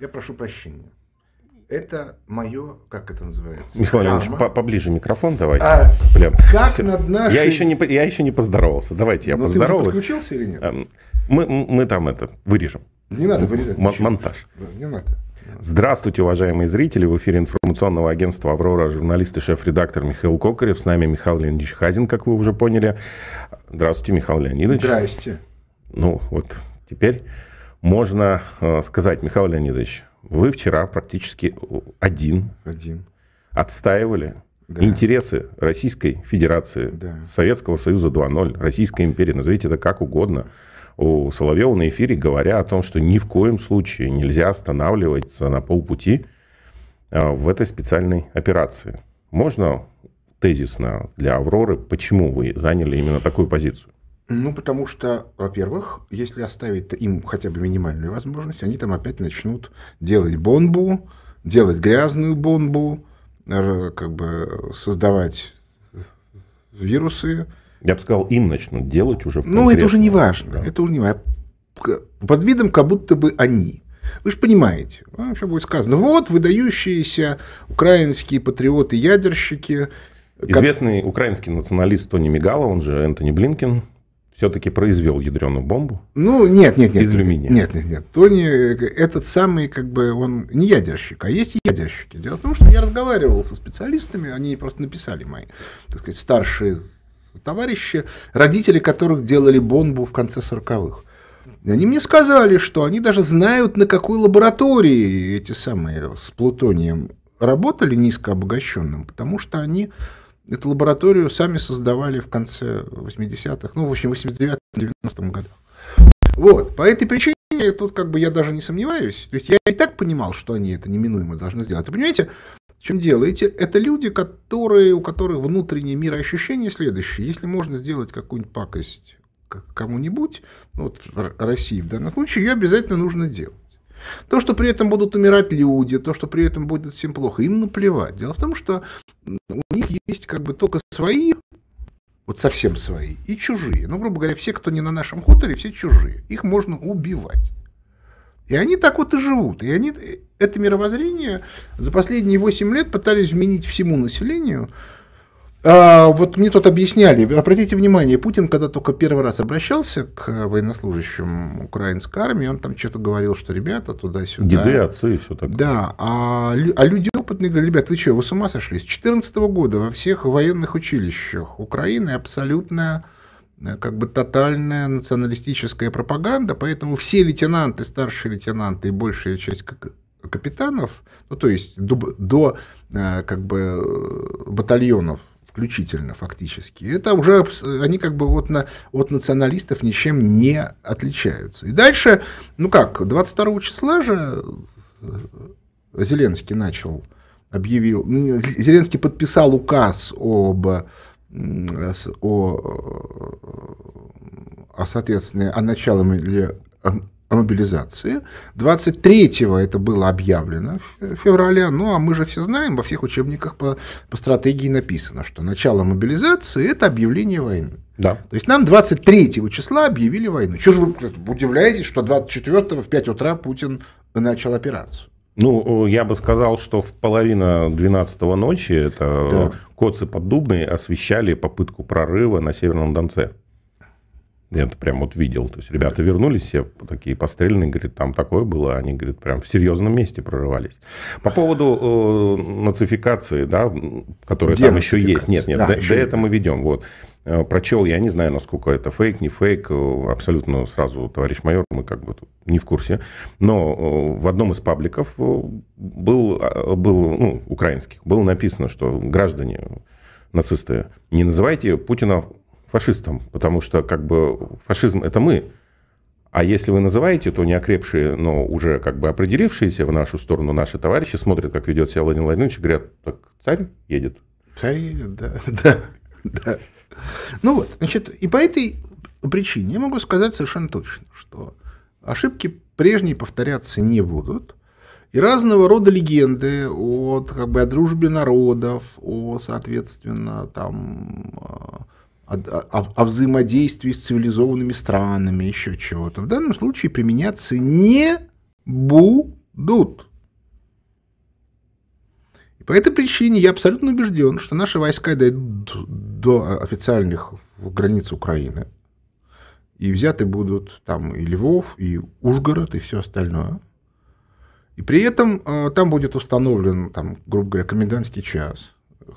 Я прошу прощения. Это мое, как это называется? Михаил Иванович, поближе микрофон давайте. А, Прям. Как Все. над нашей... я, еще не, я еще не поздоровался. Давайте я Но ну, поздороваюсь. Ты подключился или нет? Эм, мы, мы там это вырежем. Не надо вырезать. М- монтаж. Не надо. Здравствуйте, уважаемые зрители. В эфире информационного агентства «Аврора» журналист и шеф-редактор Михаил Кокарев. С нами Михаил Леонидович Хазин, как вы уже поняли. Здравствуйте, Михаил Леонидович. Здрасте. Ну, вот теперь можно э, сказать, Михаил Леонидович, вы вчера практически э, один, один. отстаивали да. интересы Российской Федерации, да. Советского Союза 2.0, Российской империи, назовите это как угодно. У Соловьева на эфире, говоря о том, что ни в коем случае нельзя останавливаться на полпути э, в этой специальной операции. Можно тезисно для Авроры, почему вы заняли именно такую позицию? Ну, потому что, во-первых, если оставить им хотя бы минимальную возможность, они там опять начнут делать бомбу, делать грязную бомбу, как бы создавать вирусы. Я бы сказал, им начнут делать уже. Ну, это уже не важно. Да. Это уже не важно. Под видом, как будто бы они. Вы же понимаете, вам будет сказано. Вот выдающиеся украинские патриоты-ядерщики. Известный как... украинский националист Тони Мигало, он же Энтони Блинкин, все-таки произвел ядреную бомбу? Ну, нет, нет, нет. Из алюминия. Нет, нет, нет. Тони, э, этот самый, как бы, он не ядерщик, а есть ядерщики. Дело в том, что я разговаривал со специалистами, они просто написали мои, так сказать, старшие товарищи, родители которых делали бомбу в конце 40-х. они мне сказали, что они даже знают, на какой лаборатории эти самые с плутонием работали низкообогащенным, потому что они Эту лабораторию сами создавали в конце 80-х, ну, в общем, в 89-90 году. Вот, по этой причине тут как бы я даже не сомневаюсь. То есть я и так понимал, что они это неминуемо должны сделать. Вы а понимаете, в чем делаете? это люди, которые, у которых внутреннее мироощущение следующее. Если можно сделать какую-нибудь пакость кому-нибудь, ну, вот в России в данном случае, ее обязательно нужно делать. То, что при этом будут умирать люди, то, что при этом будет всем плохо, им наплевать. Дело в том, что у них есть как бы только свои, вот совсем свои, и чужие. Ну, грубо говоря, все, кто не на нашем хуторе, все чужие. Их можно убивать. И они так вот и живут. И они э, это мировоззрение за последние 8 лет пытались вменить всему населению, а, вот мне тут объясняли, обратите внимание, Путин, когда только первый раз обращался к военнослужащим украинской армии, он там что-то говорил, что ребята туда-сюда. Деды, отцы и все такое. Да, а, а люди опытные говорят, ребят, вы что, вы с ума сошли? С 2014 года во всех военных училищах Украины абсолютная э, как бы тотальная националистическая пропаганда, поэтому все лейтенанты, старшие лейтенанты и большая часть капитанов, ну то есть до, до э, как бы э, батальонов включительно фактически. Это уже они как бы вот на, от националистов ничем не отличаются. И дальше, ну как, 22 числа же э, Зеленский начал, объявил, ну, Зеленский подписал указ об о, э, о соответственно, о начале мобилизации. 23-го это было объявлено, февраля. Ну, а мы же все знаем, во всех учебниках по, по стратегии написано, что начало мобилизации – это объявление войны. Да. То есть нам 23 числа объявили войну. Чего же вы удивляетесь, что 24 в 5 утра Путин начал операцию? Ну, я бы сказал, что в половина 12 ночи это да. коцы поддубные освещали попытку прорыва на Северном Донце. Я это прям вот видел. То есть ребята вернулись все такие пострельные, говорит, там такое было. Они, говорит, прям в серьезном месте прорывались. По поводу э, нацификации, да, которая там еще есть. Нет, нет, да, до, до этого мы ведем. Вот. Э, Прочел, я не знаю, насколько это фейк, не фейк, э, абсолютно сразу, товарищ майор, мы как бы тут не в курсе, но э, в одном из пабликов был, был ну, украинских, было написано, что граждане нацисты, не называйте Путина фашистам, потому что как бы фашизм это мы. А если вы называете, то неокрепшие, но уже как бы определившиеся в нашу сторону наши товарищи смотрят, как ведет себя Владимир Владимирович, и говорят, так царь едет. Царь едет, да, да, да. Ну вот, значит, и по этой причине я могу сказать совершенно точно, что ошибки прежние повторяться не будут – и разного рода легенды о, как бы, о дружбе народов, о, соответственно, там, а, о, о, о взаимодействии с цивилизованными странами, еще чего-то. В данном случае применяться не будут. И по этой причине я абсолютно убежден, что наши войска дойдут до официальных границ Украины, и взяты будут там и Львов, и Ужгород, и все остальное. И при этом э, там будет установлен, там, грубо говоря, комендантский час.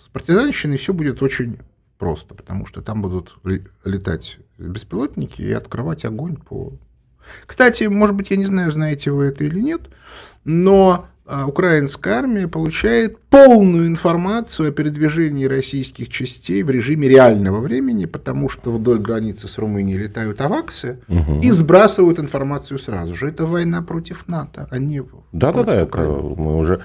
С партизанщиной все будет очень просто, потому что там будут летать беспилотники и открывать огонь по... Кстати, может быть, я не знаю, знаете вы это или нет, но а, украинская армия получает полную информацию о передвижении российских частей в режиме реального времени, потому что вдоль границы с Румынией летают аваксы угу. и сбрасывают информацию сразу же. Это война против НАТО, а не да, против да, да, Украины. мы уже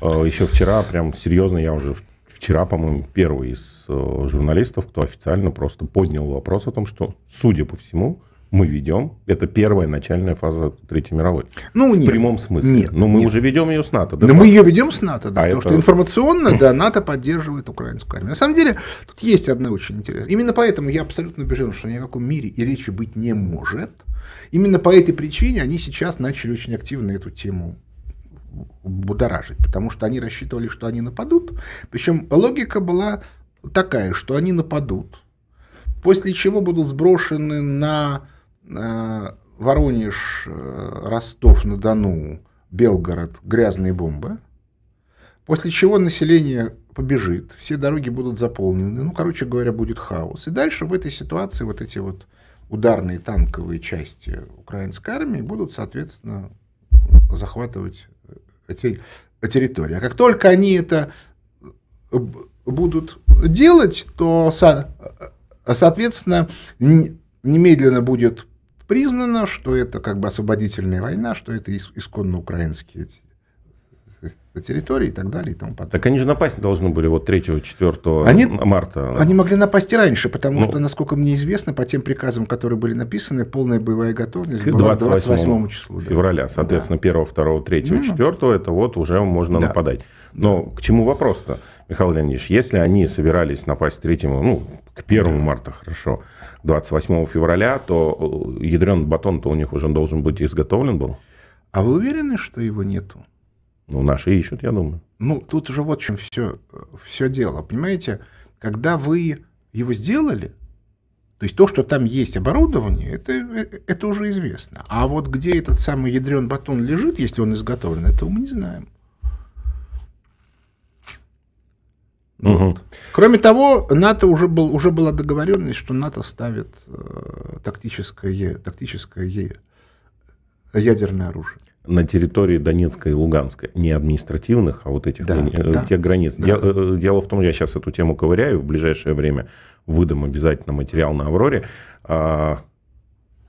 а, еще вчера прям серьезно, я уже вчера, по-моему, первый из э, журналистов, кто официально просто поднял вопрос о том, что, судя по всему, мы ведем. Это первая начальная фаза Третьей мировой. Ну, в прямом смысле. Нет, Но мы нет. уже ведем ее с НАТО. Да, Но мы ее ведем с НАТО, да. А потому это... что информационно, да, НАТО поддерживает украинскую армию. На самом деле, тут есть одна очень интересная. Именно поэтому я абсолютно убежден, что ни о каком мире и речи быть не может. Именно по этой причине они сейчас начали очень активно эту тему будоражить, потому что они рассчитывали, что они нападут. Причем логика была такая, что они нападут, после чего будут сброшены на э, Воронеж, э, Ростов-на-Дону, Белгород грязные бомбы, после чего население побежит, все дороги будут заполнены, ну, короче говоря, будет хаос. И дальше в этой ситуации вот эти вот ударные танковые части украинской армии будут, соответственно, захватывать территории. А как только они это э, будут делать, то, э, соответственно, немедленно будет признано, что это как бы освободительная война, что это исконно украинские на территории и так далее и тому подобное. Так они же напасть должны были вот 3-4 марта. Они могли напасть и раньше, потому ну, что, насколько мне известно, по тем приказам, которые были написаны, полная боевая готовность к была 28, 28 числу. Февраля, да. соответственно, да. 1, 2, 3, ну, 4 это вот уже можно да. нападать. Но к чему вопрос-то, Михаил Леонидович? Если они собирались напасть 3, ну, к 1 да. марта, хорошо, 28 февраля, то э, ядрен батон-то у них уже должен быть изготовлен был? А вы уверены, что его нету? Ну, наши ищут, я думаю. Ну, тут же вот в чем все, все дело. Понимаете, когда вы его сделали, то есть то, что там есть оборудование, это, э, это уже известно. А вот где этот самый ядрен батон лежит, если он изготовлен, этого мы не знаем. Угу. Кроме того, НАТО уже, был, уже была договоренность, что НАТО ставит э, тактическое, тактическое ядерное оружие на территории Донецкой и Луганской не административных, а вот этих да, э, да, тех границ. Да. Дело, э, э, дело в том, я сейчас эту тему ковыряю, в ближайшее время выдам обязательно материал на Авроре. А,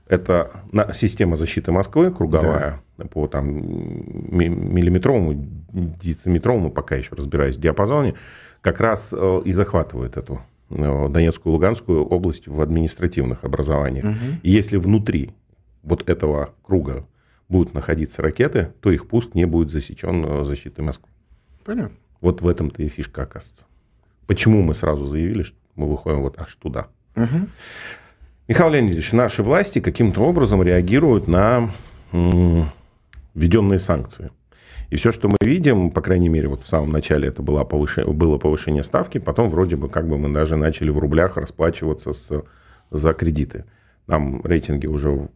это система защиты Москвы круговая да. по там миллиметровому, дециметровому, пока еще разбираюсь, диапазоне, как раз э, и захватывает эту Донецкую и Луганскую область в административных образованиях. Угу. И если внутри вот этого круга будут находиться ракеты, то их пуск не будет засечен э, защитой Москвы. Понятно. Вот в этом-то и фишка оказывается. Почему мы сразу заявили, что мы выходим вот аж туда? Угу. Михаил Леонидович, наши власти каким-то образом реагируют на введенные санкции. И все, что мы видим, по крайней мере, вот в самом начале это было повышение, было повышение ставки, потом вроде бы как бы мы даже начали в рублях расплачиваться с, за кредиты. Нам рейтинги уже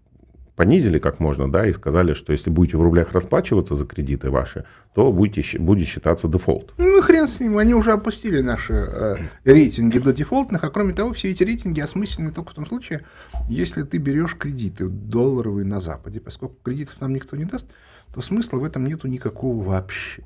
понизили как можно, да, и сказали, что если будете в рублях расплачиваться за кредиты ваши, то будете, будет считаться дефолт. Ну, ну, хрен с ним, они уже опустили наши э, рейтинги до дефолтных, а кроме того, все эти рейтинги осмыслены только в том случае, если ты берешь кредиты долларовые на Западе, поскольку кредитов нам никто не даст, то смысла в этом нету никакого вообще.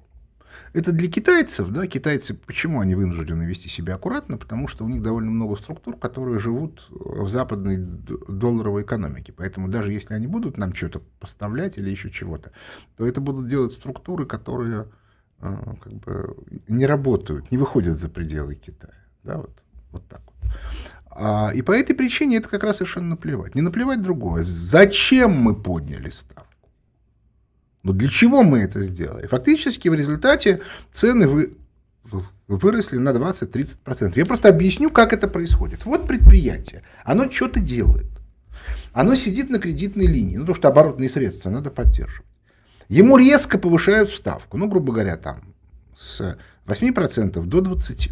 Это для китайцев, да, китайцы, почему они вынуждены вести себя аккуратно? Потому что у них довольно много структур, которые живут э, в западной долларовой экономике. Поэтому даже если они будут нам что-то поставлять или еще чего-то, то это будут делать структуры, которые э, как бы не работают, не выходят за пределы Китая. Да, вот, вот так вот. А, и по этой причине это как раз совершенно наплевать. Не наплевать другое. Зачем мы подняли ставку? Но для чего мы это сделали? Фактически в результате цены вы выросли на 20-30%. Я просто объясню, как это происходит. Вот предприятие, оно что-то делает. Оно сидит на кредитной линии, ну, то что оборотные средства надо поддерживать. Ему резко повышают ставку, ну, грубо говоря, там с 8% до 20%.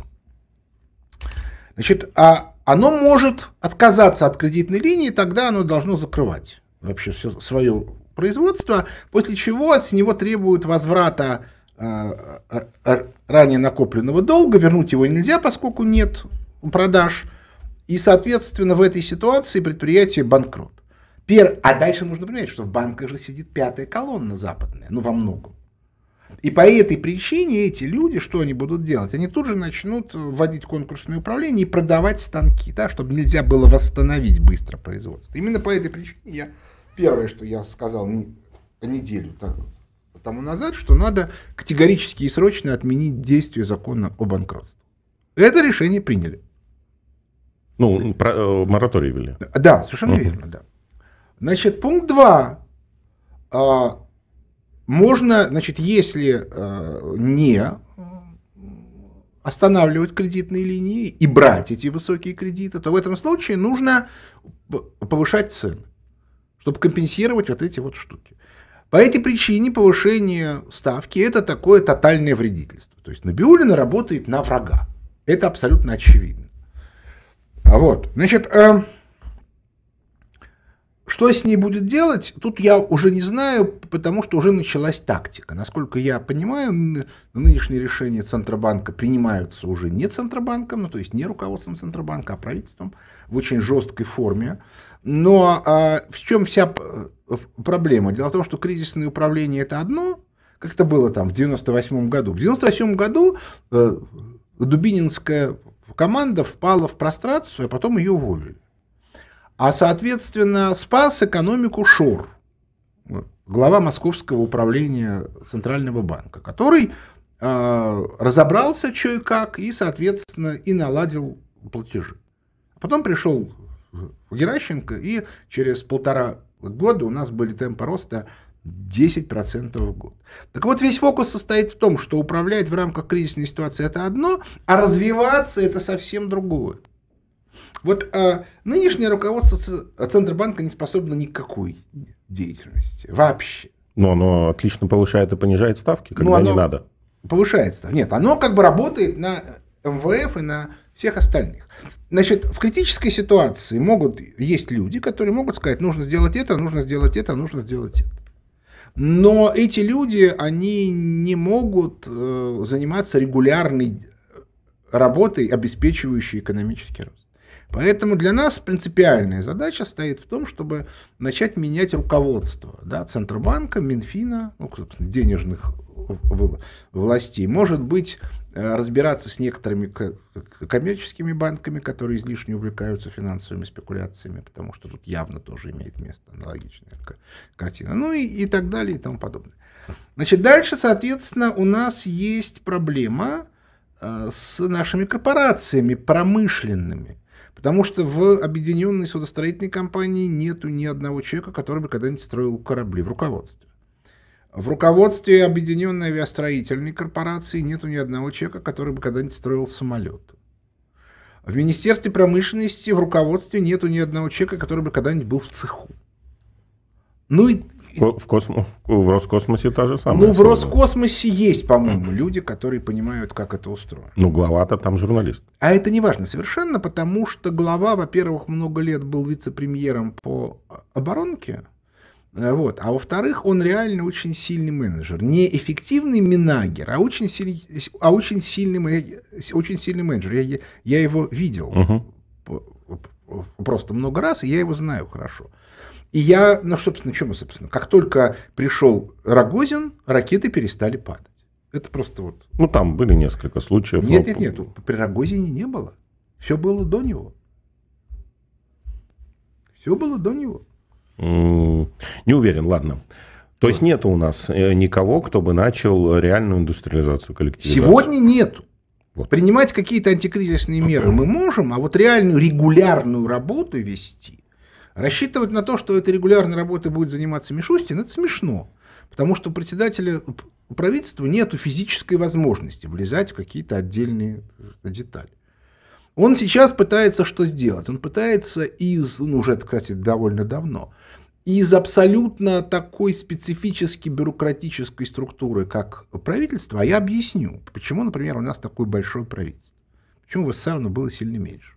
Значит, а оно может отказаться от кредитной линии, тогда оно должно закрывать вообще все свое производства, после чего с него требуют возврата э, э, э, ранее накопленного долга, вернуть его нельзя, поскольку нет продаж, и, соответственно, в этой ситуации предприятие банкрот. Пер... А дальше нужно понимать, что в банках же сидит пятая колонна западная, ну, во многом. И по этой причине эти люди, что они будут делать? Они тут же начнут вводить конкурсное управление и продавать станки, да, чтобы нельзя было восстановить быстро производство. Именно по этой причине я первое, что я сказал неделю так, тому назад, что надо категорически и срочно отменить действие закона о банкротстве. Это решение приняли. Ну, про, э, мораторий вели. Да, совершенно угу. верно, да. Значит, пункт 2. А, можно, значит, если а, не останавливать кредитные линии и брать эти высокие кредиты, то в этом случае нужно повышать цены чтобы компенсировать вот эти вот штуки. По этой причине повышение ставки – это такое тотальное вредительство. То есть Набиулина работает на врага. Это абсолютно очевидно. А вот, значит, э, что с ней будет делать, тут я уже не знаю, потому что уже началась тактика. Насколько я понимаю, нынешние решения Центробанка принимаются уже не Центробанком, ну то есть не руководством Центробанка, а правительством в очень жесткой форме. Но а, в чем вся э, проблема? Дело в том, что кризисное управление это одно, как это было там в 98 году. В 98 году э, Дубининская команда впала в прострацию, а потом ее уволили. А, соответственно, спас экономику Шор, э, глава Московского управления Центрального банка, который э, разобрался, что и как, и, соответственно, и наладил платежи. Потом пришел Геращенко, и через полтора года у нас были темпы роста 10% в год. Так вот, весь фокус состоит в том, что управлять в рамках кризисной ситуации – это одно, а развиваться – это совсем другое. Вот э, нынешнее руководство Центробанка не способно никакой деятельности вообще. Но оно отлично повышает и понижает ставки, когда ну, не надо. Повышает ставки. Нет, оно как бы работает на э, МВФ и на всех остальных. Значит, в критической ситуации могут, есть люди, которые могут сказать, нужно сделать это, нужно сделать это, нужно сделать это. Но эти люди, они не могут э, заниматься регулярной работой, обеспечивающей экономический рост. Поэтому для нас принципиальная задача стоит в том, чтобы начать менять руководство да, Центробанка, Минфина, ну, собственно, денежных властей. Может быть, э, разбираться с некоторыми коммерческими банками, которые излишне увлекаются финансовыми спекуляциями, потому что тут явно тоже имеет место аналогичная картина. Ну и, и так далее и тому подобное. Значит, дальше, соответственно, у нас есть проблема э, с нашими корпорациями промышленными. Потому что в объединенной судостроительной компании нету ни одного человека, который бы когда-нибудь строил корабли в руководстве. В руководстве объединенной авиастроительной корпорации нету ни одного человека, который бы когда-нибудь строил самолет. В Министерстве промышленности в руководстве нету ни одного человека, который бы когда-нибудь был в цеху. Ну и в, космо... в Роскосмосе та же самая. Ну, в Роскосмосе есть, по-моему, люди, которые понимают, как это устроено. Ну, глава-то там журналист. А это не важно совершенно, потому что глава, во-первых, много лет был вице-премьером по оборонке, э, вот. А во-вторых, он реально очень сильный менеджер. Не эффективный минагер, а очень, сильный, а очень, сильный, э, очень сильный менеджер. Я, я его видел угу. просто много раз, и я его знаю хорошо. И я, ну, собственно, чему, собственно, как только пришел Рогозин, ракеты перестали падать. Это просто вот... Ну, там были несколько случаев. Нет, но... нет, нет, при Рогозине не было. Все было до него. Все было до него. Не уверен, ладно. То есть нет у нас э, никого, кто бы начал реальную индустриализацию коллективизацию? Сегодня нет. Вот. Принимать какие-то антикризисные меры мы можем, а вот реальную регулярную работу вести Рассчитывать на то, что этой регулярной работой будет заниматься Мишустин, это смешно. Потому что у председателя у правительства нет физической возможности влезать в какие-то отдельные э, детали. Он сейчас пытается что сделать? Он пытается из, ну уже, кстати, довольно давно, из абсолютно такой специфически бюрократической структуры, как правительство, а я объясню, почему, например, у нас такое большое правительство, почему в СССР оно было сильно меньше.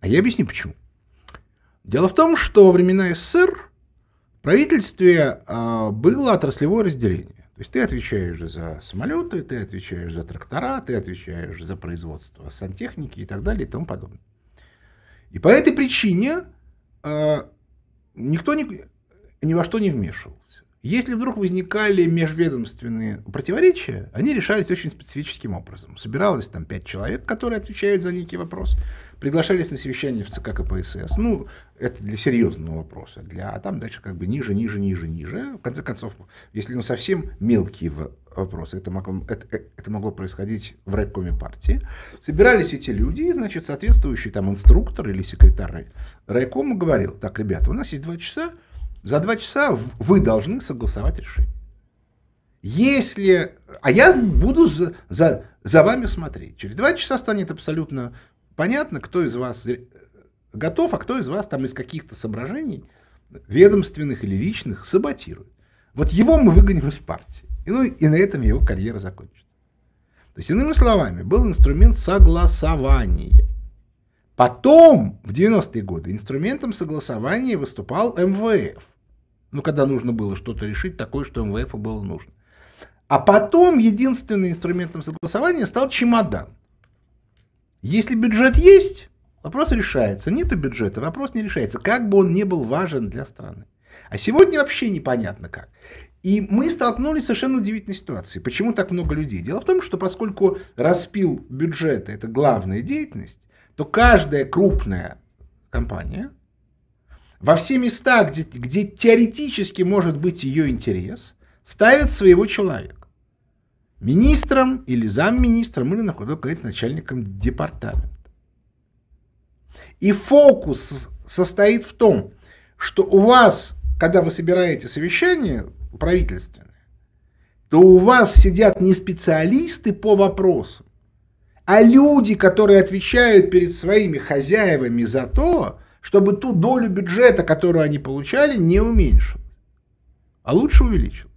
А я объясню, почему. Дело в том, что во времена СССР в правительстве а, было отраслевое разделение. То есть ты отвечаешь за самолеты, ты отвечаешь за трактора, ты отвечаешь за производство сантехники и так далее и тому подобное. И по этой причине а, никто ни, ни во что не вмешивался. Если вдруг возникали межведомственные противоречия, они решались очень специфическим образом. Собиралось там пять человек, которые отвечают за некий вопрос, приглашались на совещание в ЦК КПСС. Ну, это для серьезного вопроса. Для, а там дальше как бы ниже, ниже, ниже, ниже. В конце концов, если ну совсем мелкие вопросы, это могло, это, это могло происходить в райкоме партии. Собирались эти люди, и, значит, соответствующий там инструктор или секретарь райкома говорил, так, ребята, у нас есть два часа, за два часа вы должны согласовать решение. Если... А я буду за, за, за вами смотреть. Через два часа станет абсолютно понятно, кто из вас э, готов, а кто из вас там из каких-то соображений, ведомственных или личных, саботирует. Вот его мы выгоним из партии. И, ну, и на этом его карьера закончится. То есть, иными словами, был инструмент согласования. Потом, в 90-е годы, инструментом согласования выступал МВФ. Ну, когда нужно было что-то решить такое, что МВФ было нужно. А потом единственным инструментом согласования стал чемодан. Если бюджет есть, вопрос решается. Нету бюджета, вопрос не решается, как бы он ни был важен для страны. А сегодня вообще непонятно как. И мы столкнулись с совершенно удивительной ситуацией. Почему так много людей? Дело в том, что поскольку распил бюджета – это главная деятельность, то каждая крупная компания – во все места, где, где теоретически может быть ее интерес, ставит своего человека. Министром или замминистром, или на худой конец начальником департамента. И фокус состоит в том, что у вас, когда вы собираете совещание правительственное, то у вас сидят не специалисты по вопросу, а люди, которые отвечают перед своими хозяевами за то, чтобы ту долю бюджета, которую они получали, не уменьшилось, а лучше увеличилось.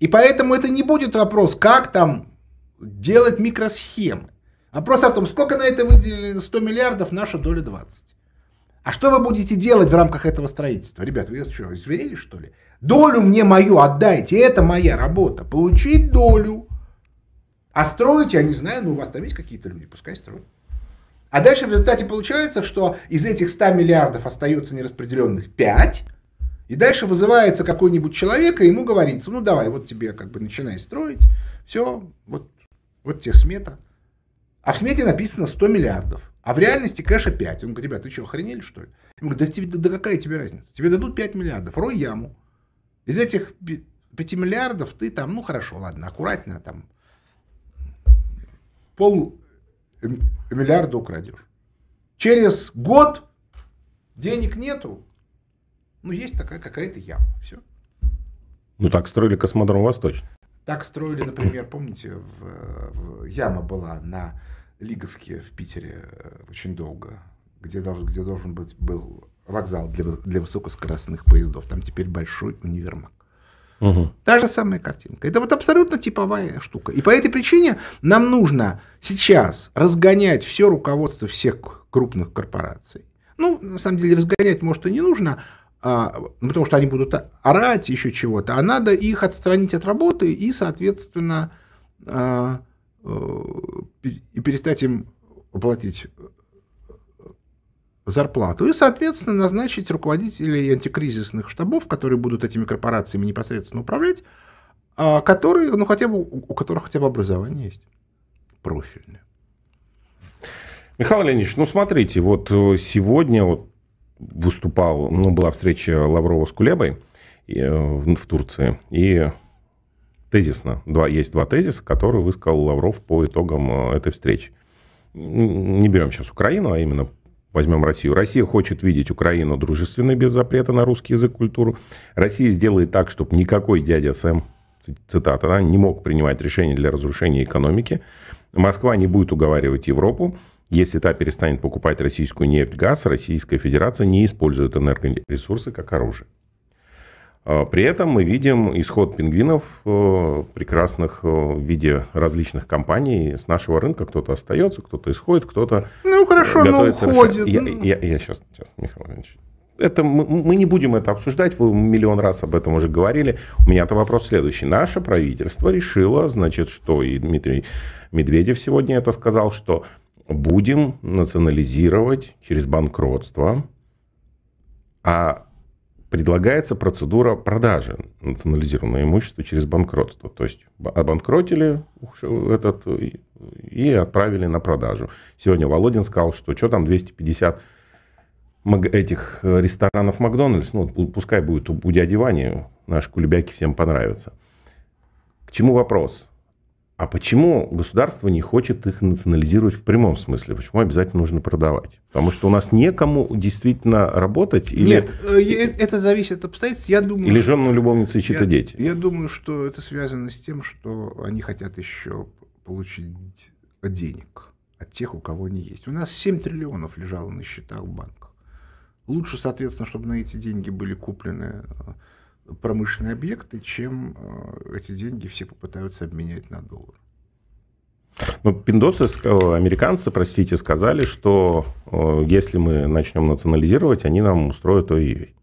И поэтому это не будет вопрос, как там делать микросхемы. Вопрос о том, сколько на это выделили 100 миллиардов, наша доля 20. А что вы будете делать в рамках этого строительства? Ребят, вы что, зверели что ли? Долю мне мою отдайте, это моя работа. Получить долю. А строите, я не знаю, ну у вас там есть какие-то люди, пускай строят. А дальше в результате получается, что из этих 100 миллиардов остается нераспределенных 5, и дальше вызывается какой-нибудь человек, и ему говорится, ну давай, вот тебе как бы начинай строить, все, вот, вот тебе смета. А в смете написано 100 миллиардов, а в реальности кэша 5. Он говорит, ребят, ты что, охренели что ли? Ему говорят, да, тебе, да, да какая тебе разница? Тебе дадут 5 миллиардов, рой яму. Из этих 5 миллиардов ты там, ну хорошо, ладно, аккуратно там, пол, Эм, миллиард украдешь. Через год денег нету, но ну, есть такая какая-то яма. Все. Ну, так строили космодром Восточный. Так строили, например, помните, в, в, яма была на Лиговке в Питере э, очень долго, где, должен, где должен быть был вокзал для, для высокоскоростных поездов. Там теперь большой универмаг. Угу. Та же самая картинка. Это вот абсолютно типовая штука. И по этой причине нам нужно сейчас разгонять все руководство всех крупных корпораций. Ну, на самом деле, разгонять, может, и не нужно, а, ну, потому что они будут орать, еще чего-то, а надо их отстранить от работы и, соответственно, а, э, и перестать им платить зарплату и, соответственно, назначить руководителей антикризисных штабов, которые будут этими корпорациями непосредственно управлять, а, которые, ну, хотя бы, у которых хотя бы образование есть профильное. Михаил Леонидович, ну смотрите, вот э, сегодня вот выступал, ну, была встреча Лаврова с Кулебой э, в Турции, и тезисно, два, есть два тезиса, которые высказал Лавров по итогам э, этой встречи. Не берем сейчас Украину, а именно Возьмем Россию. Россия хочет видеть Украину дружественной без запрета на русский язык, и культуру. Россия сделает так, чтобы никакой дядя Сэм, цитата, да, не мог принимать решения для разрушения экономики. Москва не будет уговаривать Европу. Если та перестанет покупать российскую нефть, газ, Российская Федерация не использует энергоресурсы как оружие. А при этом мы видим исход пингвинов э, прекрасных э, в виде различных компаний с нашего рынка. Кто-то остается, кто-то исходит, кто-то... Ну, э, хорошо, но ну, уходит. Ну. Я, я, я сейчас, сейчас, Михаил Иванович, это мы, мы не будем это обсуждать, вы миллион раз об этом уже говорили. У меня-то вопрос следующий. Наше правительство решило, значит, что и Дмитрий Медведев сегодня это сказал, что будем национализировать через банкротство, а предлагается процедура продажи национализированного имущества через банкротство. То есть обанкротили э, этот э, и отправили на продажу. Сегодня Володин сказал, что что там 250 этих э, ресторанов Макдональдс, ну, пускай будет у дяди Вани, наши кулебяки всем понравятся. К чему вопрос? А почему государство не хочет их национализировать в прямом смысле? Почему обязательно нужно продавать? Потому что у нас некому действительно работать? Или... Нет, э, э, это зависит от обстоятельств. Я думаю, или жену любовницы и чьи-то дети? Я думаю, что это связано с тем, что они хотят еще получить денег от тех, у кого они есть. У нас 7 триллионов лежало на счетах в банках. Лучше, соответственно, чтобы на эти деньги были куплены э, промышленные объекты, чем э, эти деньги все попытаются обменять на доллар. Ну, пиндосы, э, американцы, простите, сказали, что э, если мы начнем национализировать, они нам устроят ой-ой.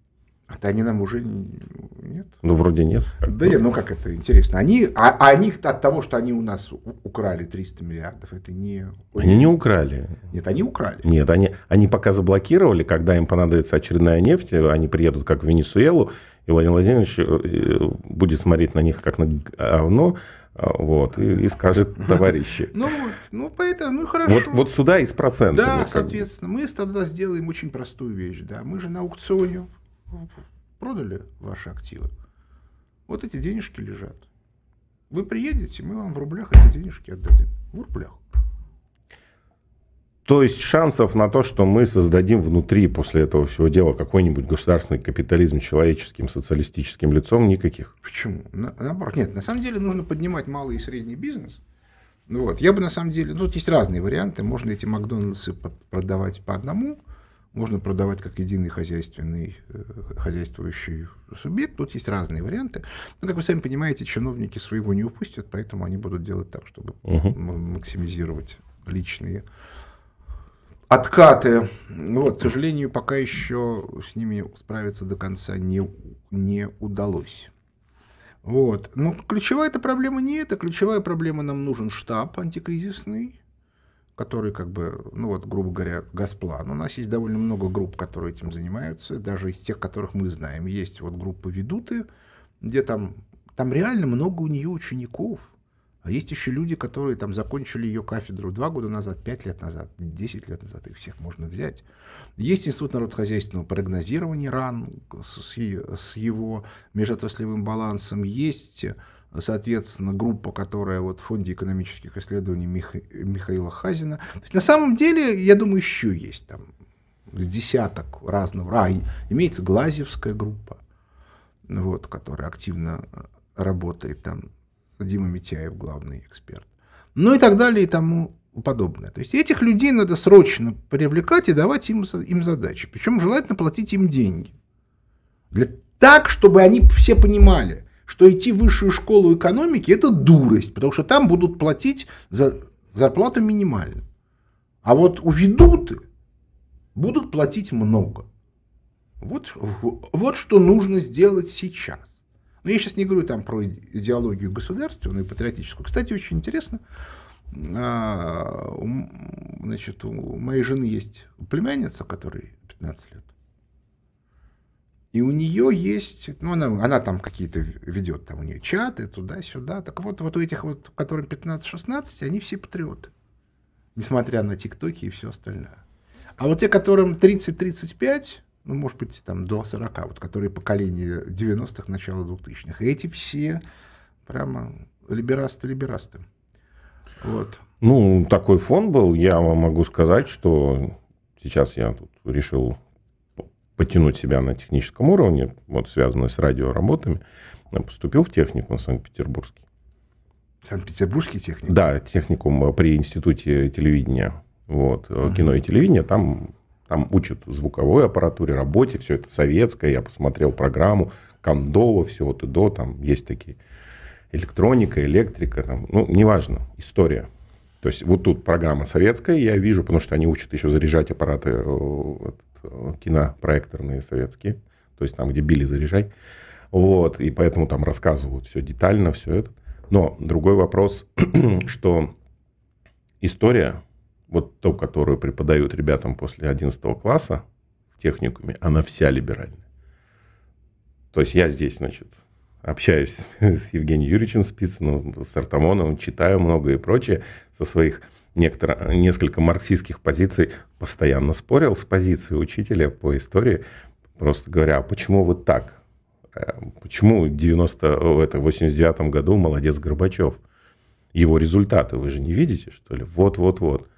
Да они нам уже нет. Ну, вроде нет. Да нет, ну как это интересно. Они, а, а они от того, что они у нас украли 300 миллиардов, это не... Они не украли. Нет, они украли. Нет, они, они пока заблокировали, когда им понадобится очередная нефть, они приедут как в Венесуэлу, и Владимир Владимирович э, э, будет смотреть на них как на говно, а, вот, и, и скажет товарищи. Ну, ну поэтому, ну хорошо. Вот, вот сюда и с процентами. Да, соответственно. Мы тогда сделаем очень простую вещь. Да, мы же на аукционе продали ваши активы, вот эти денежки лежат. Вы приедете, мы вам в рублях эти денежки отдадим. В рублях. То есть шансов на то, что мы создадим внутри после этого всего дела какой-нибудь государственный капитализм человеческим, социалистическим лицом, никаких? Почему? На, наоборот, нет, на самом деле нужно поднимать малый и средний бизнес. Вот. Я бы на самом деле, ну, тут есть разные варианты, можно эти Макдональдсы продавать по одному, можно продавать как единый хозяйственный, э, хозяйствующий субъект. Тут есть разные варианты. Но, как вы сами понимаете, чиновники своего не упустят, поэтому они будут делать так, чтобы угу. максимизировать личные откаты. Вот, к сожалению, пока еще с ними справиться до конца не, не удалось. Вот. Но ну, ключевая эта проблема не эта. Ключевая проблема нам нужен штаб антикризисный, которые, как бы, ну вот, грубо говоря, Газплан. У нас есть довольно много групп, которые этим занимаются, даже из тех, которых мы знаем. Есть вот группа «Ведуты», где там, там реально много у нее учеников. А есть еще люди, которые там закончили ее кафедру два года назад, пять лет назад, десять лет назад, их всех можно взять. Есть Институт народохозяйственного прогнозирования РАН с, с его межотраслевым балансом, есть соответственно, группа, которая вот в Фонде экономических исследований Миха... Михаила Хазина. То есть, на самом деле, я думаю, еще есть там десяток разных А, имеется Глазевская группа, вот, которая активно э, работает там. Дима Митяев, главный эксперт. Ну и так далее и тому подобное. То есть этих людей надо срочно привлекать и давать им, им задачи. Причем желательно платить им деньги. Для, так, чтобы они все понимали – что идти в высшую школу экономики – это дурость, потому что там будут платить за зарплату минимальную. А вот уведут, будут платить много. Вот, вот что нужно сделать сейчас. Но я сейчас не говорю там про идеологию государственную и патриотическую. Кстати, очень интересно, а, значит, у моей жены есть племянница, которой 15 лет. И у нее есть, ну, она, она там какие-то ведет, там у нее чаты туда-сюда. Так вот, вот у этих вот, которым 15-16, они все патриоты. Несмотря на тиктоки и все остальное. А вот те, которым 30-35, ну, может быть, там до 40, вот которые поколение 90-х, начало 2000-х, эти все прямо либерасты-либерасты. Вот. Ну, такой фон был. Я вам могу сказать, что сейчас я тут решил потянуть себя на техническом уровне, вот связанное с радиоработами, а поступил в техникум Санкт-Петербургский. Санкт-Петербургский техникум? Да, техникум э, при Институте телевидения, вот, uh кино и телевидение, там, там учат звуковой аппаратуре, работе, все это советское, я посмотрел программу Кондова, все вот и до, там есть такие электроника, электрика, там, ну, неважно, история. То есть вот тут программа советская, я вижу, потому что они учат еще заряжать аппараты э, Э, кинопроекторные советские, то есть там, где били, заряжай. Вот, и поэтому там рассказывают все детально, все это. Но другой вопрос, что история, вот то, которую преподают ребятам после 11 класса в техникуме, она вся либеральная. То есть я здесь, значит, общаюсь с Евгением Юрьевичем Спицыным, с Артамоновым, читаю много и прочее со своих некотор... несколько марксистских позиций, постоянно спорил с позицией учителя по истории, просто говоря, «А почему вот так? Э, почему в 1989 году молодец Горбачев? Его результаты вы же не видите, что ли? Вот-вот-вот.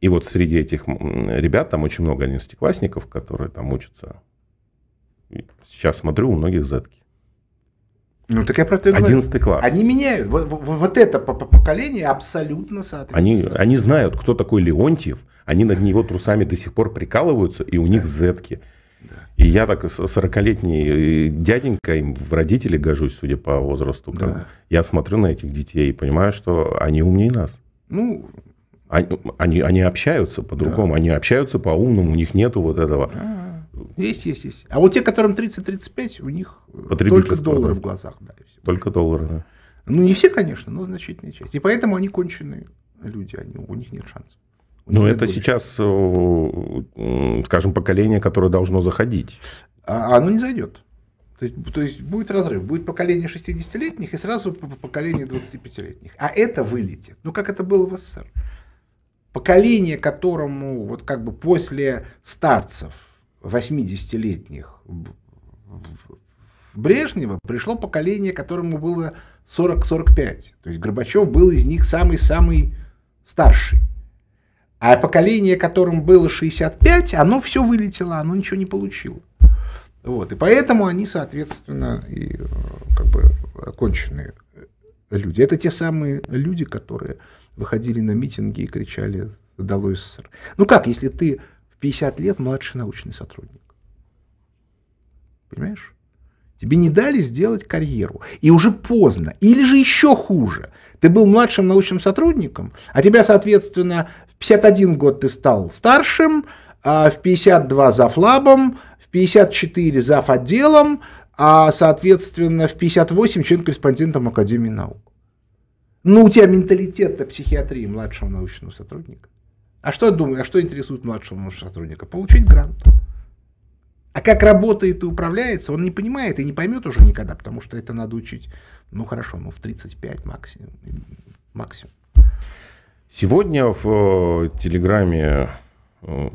И вот среди этих ребят, там очень много одиннадцатиклассников, которые там учатся. Сейчас смотрю, у многих зетки. Ну, так я про это 11 класс. Они меняют. Вот, вот это поколение абсолютно соответственно. Они, они знают, кто такой Леонтьев. Они над него трусами до сих пор прикалываются, и у них да. зетки. И я так 40-летний э, дяденька, им в родители гожусь, судя по возрасту. Да. Я смотрю на этих детей и понимаю, что они умнее нас. Ну, они, они, они общаются по-другому, да. они общаются по-умному, у них нету вот этого. Да. Есть, есть, есть. А вот те, которым 30-35, у них только доллары в глазах, да. Только доллары, да. Ну, не все, конечно, но значительная часть. И поэтому они конченые люди, они, у них нет шансов. Ну, это больше. сейчас, э, э, скажем, поколение, которое должно заходить. А, а оно не зайдет. То есть, то есть будет разрыв, будет поколение 60-летних и сразу поколение 25-летних. А это вылетит. Ну, как это было в СССР. Поколение, которому вот как бы после старцев 80-летних Брежнева пришло поколение, которому было 40-45. То есть Горбачев был из них самый-самый старший. А поколение, которому было 65, оно все вылетело, оно ничего не получило. Вот. И поэтому они, соответственно, и, э, как бы оконченные люди. Это те самые люди, которые выходили на митинги и кричали «Долой СССР». Ну как, если ты в 50 лет младший научный сотрудник? Понимаешь? Тебе не дали сделать карьеру. И уже поздно. Или же еще хуже. Ты был младшим научным сотрудником, а тебя, соответственно, в 51 год ты стал старшим, а в 52 за флабом, в 54 за отделом, а, соответственно, в 58 член-корреспондентом Академии наук. Ну, у тебя менталитет-то психиатрии младшего научного сотрудника. А что думаю, а что интересует младшего научного сотрудника? Получить грант. А как работает и управляется, он не понимает и не поймет уже никогда, потому что это надо учить, ну хорошо, ну в 35 максимум. максимум. Сегодня в э, телеграме э,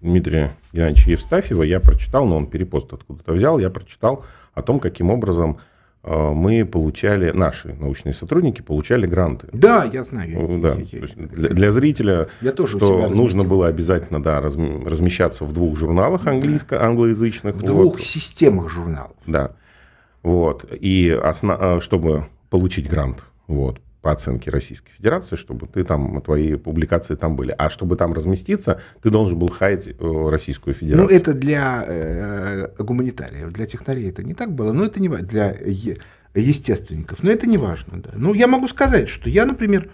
Дмитрия Геннадьевича Евстафьева я прочитал, но он перепост откуда-то взял, я прочитал о том, каким образом Э, мы получали, наши научные сотрудники получали гранты. Да, я знаю. Э, да, я, я, я, для, для зрителя, я тоже что нужно было обязательно да, размещаться в двух журналах английско англоязычных. В вот. двух системах журналов. Да. Вот. И осно... Э, чтобы получить грант. Вот по оценке Российской Федерации, чтобы ты там, твои публикации там были. А чтобы там разместиться, ты должен был хаять э, Российскую ну, Федерацию. Ну, это для э, гуманитариев, для технарей это не так было, но это не важно, для е- естественников, но это не важно. Да. Ну, я могу сказать, что я, например,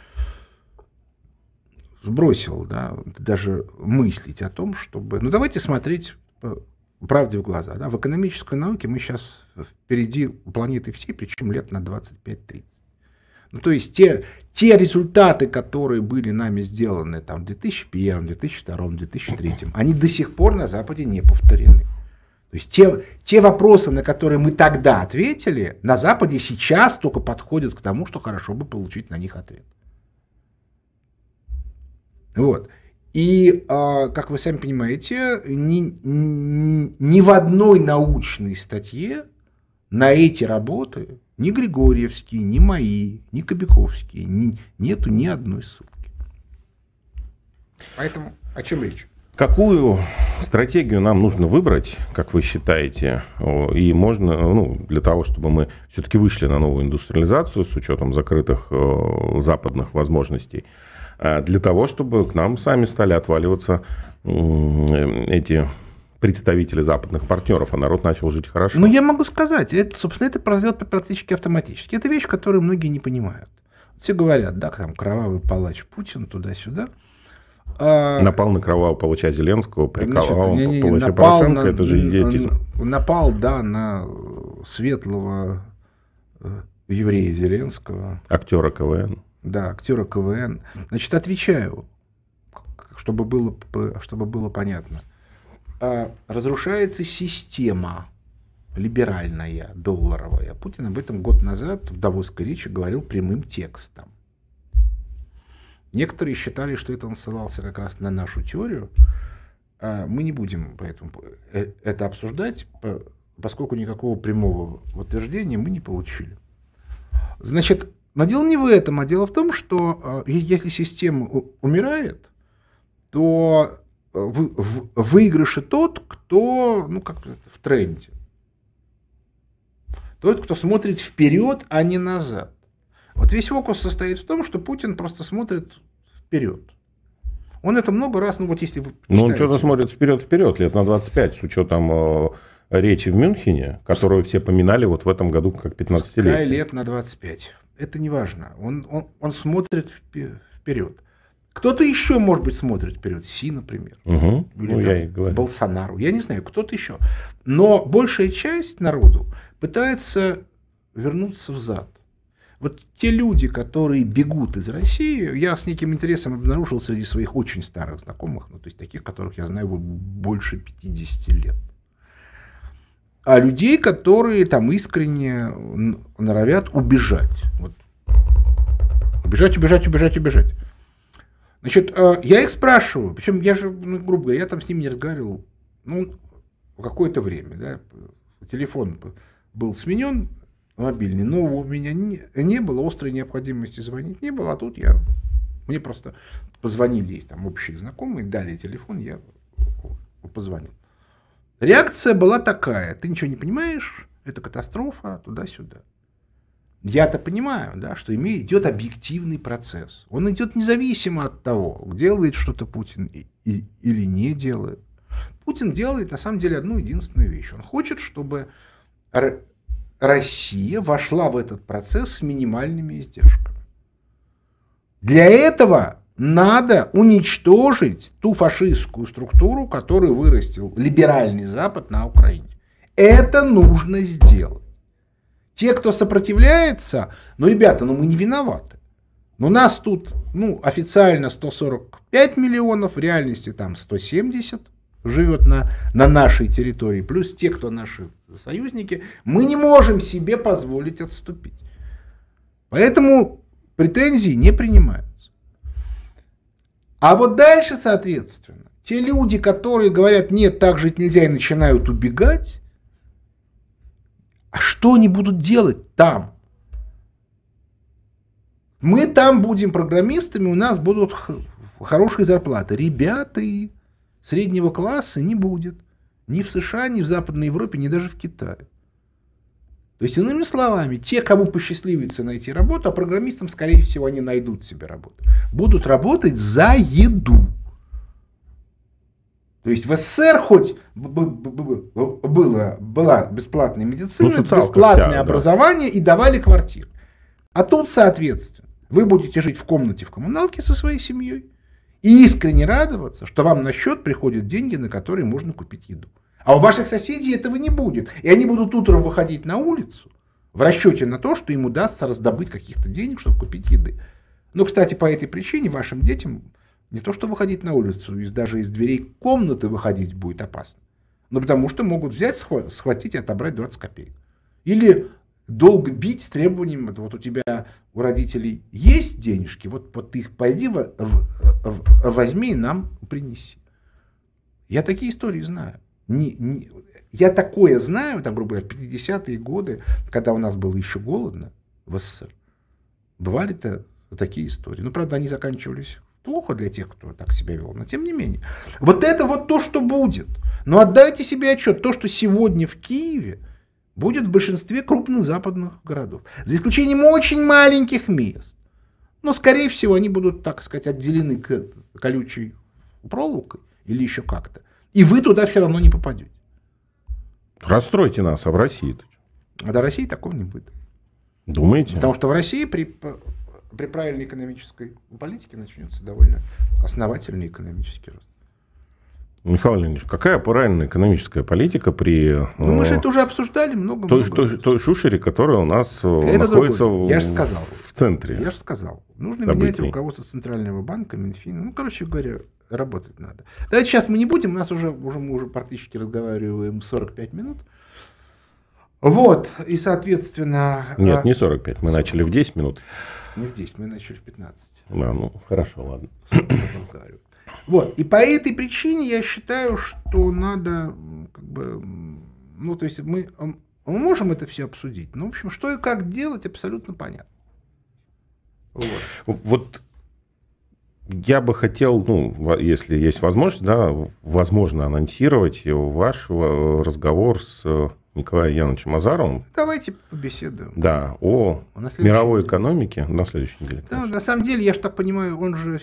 сбросил да, даже мыслить о том, чтобы... Ну, давайте смотреть э, правде в глаза. Да? В экономической науке мы сейчас впереди планеты всей, причем лет на 25-30. Ну, то есть те, те результаты, которые были нами сделаны там, в 2001, 2002, 2003, они до сих пор на Западе не повторены. То есть те, те вопросы, на которые мы тогда ответили, на Западе сейчас только подходят к тому, что хорошо бы получить на них ответ. Вот. И, а, как вы сами понимаете, ни, ни, ни в одной научной статье на эти работы ни Григорьевские, ни мои, ни Кобяковские. Ни, нету ни одной ссылки. Поэтому о чем речь? Какую стратегию нам нужно выбрать, как вы считаете, и можно, ну, для того, чтобы мы все-таки вышли на новую индустриализацию с учетом закрытых э, западных возможностей, а для того, чтобы к нам сами стали отваливаться эти представители западных партнеров, а народ начал жить хорошо. Ну, я могу сказать, это, собственно, это произойдет практически автоматически. Это вещь, которую многие не понимают. Все говорят, да, там кровавый палач Путин туда-сюда. А... Напал на кровавого палача Зеленского, приковал Значит, не, не, палача напал Порошенко, на, это же идиотизм. Типа. Напал, да, на э, светлого э, еврея Зеленского. Актера КВН. Да, актера КВН. Значит, отвечаю, чтобы было, чтобы было понятно. А, разрушается система либеральная, долларовая. Путин об этом год назад в Давосской речи говорил прямым текстом. Некоторые считали, что это он ссылался как раз на нашу теорию. А, мы не будем поэтому э, это обсуждать, поскольку никакого прямого утверждения мы не получили. Значит, но дело не в этом, а дело в том, что а, если система умирает, то в, выигрыше тот, кто ну, как в тренде. Тот, кто смотрит вперед, а не назад. Вот весь фокус состоит в том, что Путин просто смотрит вперед. Он это много раз, ну вот если вы Ну, он что-то смотрит вперед-вперед, лет на 25, с учетом э, речи в Мюнхене, которую все поминали вот в этом году как 15 лет. лет на 25. Это не важно. Он, он, он смотрит вперед. Кто-то еще, может быть, смотрит вперед. Си, например. Угу. Или ну, там, я говорю. Болсонару. Я не знаю, кто-то еще. Но большая часть народу пытается вернуться взад. Вот те люди, которые бегут из России, я с неким интересом обнаружил среди своих очень старых знакомых, ну, то есть таких, которых я знаю больше 50 лет. А людей, которые там искренне норовят убежать. Вот. Убежать, убежать, убежать, убежать. Значит, э, я их спрашиваю, причем я же, ну, грубо говоря, я там с ними не разговаривал, ну, какое-то время, да, телефон был сменен, мобильный, но у меня не, не было острой необходимости звонить, не было, а тут я, мне просто позвонили там общие знакомые, дали телефон, я позвонил. Реакция была такая, ты ничего не понимаешь, это катастрофа, туда-сюда. Я-то понимаю, да, что идет объективный процесс. Он идет независимо от того, делает что-то Путин и, и, или не делает. Путин делает на самом деле одну единственную вещь. Он хочет, чтобы Россия вошла в этот процесс с минимальными издержками. Для этого надо уничтожить ту фашистскую структуру, которую вырастил либеральный Запад на Украине. Это нужно сделать. Те, кто сопротивляется, ну, ребята, ну мы не виноваты. Но ну, нас тут, ну, официально 145 миллионов, в реальности там 170 живет на, на нашей территории, плюс те, кто наши союзники, мы не можем себе позволить отступить. Поэтому претензии не принимаются. А вот дальше, соответственно, те люди, которые говорят, нет, так жить нельзя, и начинают убегать, а что они будут делать там? Мы там будем программистами, у нас будут хорошие зарплаты. Ребята среднего класса не будет. Ни в США, ни в Западной Европе, ни даже в Китае. То есть, иными словами, те, кому посчастливится найти работу, а программистам, скорее всего, они найдут себе работу, будут работать за еду. То есть в СССР хоть было, была бесплатная медицина, ну, бесплатное вся, образование да. и давали квартиры. А тут, соответственно, вы будете жить в комнате в коммуналке со своей семьей и искренне радоваться, что вам на счет приходят деньги, на которые можно купить еду. А у ваших соседей этого не будет. И они будут утром выходить на улицу в расчете на то, что им удастся раздобыть каких-то денег, чтобы купить еды. Но, ну, кстати, по этой причине вашим детям не то, что выходить на улицу, и даже из дверей комнаты выходить будет опасно. Но потому что могут взять, схватить и отобрать 20 копеек. Или долго бить с требованием, вот у тебя, у родителей есть денежки, вот, вот ты их пойди, в, в, возьми и нам принеси. Я такие истории знаю. Не, не, я такое знаю, там, грубо говоря, в 50-е годы, когда у нас было еще голодно в СССР, бывали-то такие истории. Ну, правда, они заканчивались Плохо для тех, кто так себя вел, но тем не менее. Вот это вот то, что будет. Но отдайте себе отчет, то, что сегодня в Киеве будет в большинстве крупных западных городов. За исключением очень маленьких мест. Но, скорее всего, они будут, так сказать, отделены колючей проволокой или еще как-то. И вы туда все равно не попадете. Расстройте нас, а в России-то? А до России такого не будет. Думаете? Потому что в России при при правильной экономической политике начнется довольно основательный экономический рост. Михаил Леонидович, какая правильная экономическая политика при... Ну, мы же э, это уже обсуждали много То много той, раз. той шушере, которая у нас э, это находится в, Я же сказал. в центре. Я же сказал. Нужно событий. менять руководство Центрального банка, Минфина. Ну, короче говоря, работать надо. Давайте сейчас мы не будем, у нас уже, уже мы уже практически разговариваем 45 минут. Вот, и, соответственно... Нет, а, не 45, мы 40. начали в 10 минут. Не в 10, мы начали в 15. Да, ну, хорошо, ладно. Вот, и по этой причине я считаю, что надо, как бы, ну, то есть мы, мы можем это все обсудить, но, в общем, что и как делать, абсолютно понятно. Вот. вот я бы хотел, ну, если есть возможность, да, возможно, анонсировать вашего э, разговор с э, Николаем Яновичем Азаровым. Давайте побеседуем. Да, о а мировой экономике на следующей неделе. Да, на самом деле, я же так понимаю, он же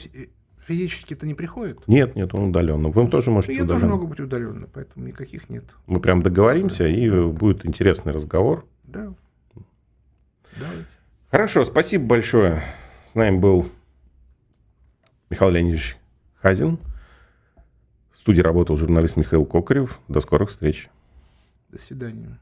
физически-то не приходит? Нет, нет, он удаленно. Вы тоже можете ну, Я удаленно. тоже могу быть удаленно, поэтому никаких нет. Мы прям договоримся, да. и будет интересный разговор. Да. Давайте. Хорошо, спасибо большое. С нами был Михаил Леонидович Хазин. В студии работал журналист Михаил Кокарев. До скорых встреч. До свидания.